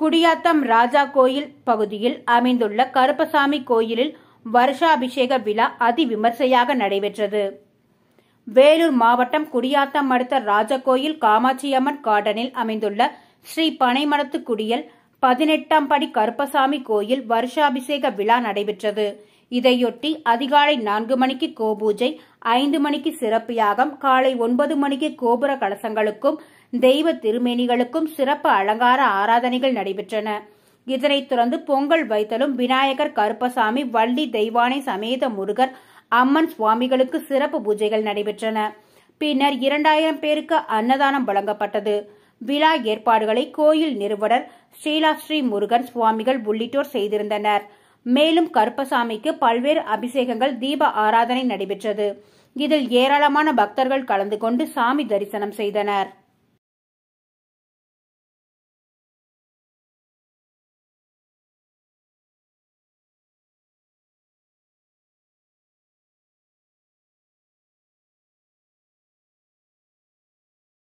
குடியாத்தம் ராஜா கோயில் பகுதியில் அமைந்துள்ள கருப்பசாமி கோயிலில் வருஷாபிஷேக விழா அதிவிமர்சையாக நடைபெற்றது வேலூர் மாவட்டம் குடியாத்தம் அடுத்த ராஜா கோயில் காமாட்சியம்மன் கார்டனில் அமைந்துள்ள ஸ்ரீ பனைமரத்து குடியல் பதினெட்டாம் படி கருப்பசாமி கோயில் வருஷாபிஷேக விழா நடைபெற்றது இதையொட்டி அதிகாலை நான்கு மணிக்கு கோபூஜை ஐந்து மணிக்கு சிறப்பு யாகம் காலை ஒன்பது மணிக்கு கோபுர கலசங்களுக்கும் தெய்வ திருமேனிகளுக்கும் சிறப்பு அலங்கார ஆராதனைகள் நடைபெற்றன இதனைத் தொடர்ந்து பொங்கல் வைத்தலும் விநாயகர் கருப்பசாமி வள்ளி தெய்வானை சமேத முருகர் அம்மன் சுவாமிகளுக்கு சிறப்பு பூஜைகள் நடைபெற்றன பின்னர் இரண்டாயிரம் பேருக்கு அன்னதானம் வழங்கப்பட்டது விழா ஏற்பாடுகளை கோயில் நிறுவனர் ஸ்ரீலாஸ்ரீ முருகன் சுவாமிகள் உள்ளிட்டோர் செய்திருந்தனர் மேலும் கருப்பசாமிக்கு பல்வேறு அபிஷேகங்கள் தீப ஆராதனை நடைபெற்றது இதில் ஏராளமான பக்தர்கள் கலந்து கொண்டு சாமி தரிசனம் செய்தனர்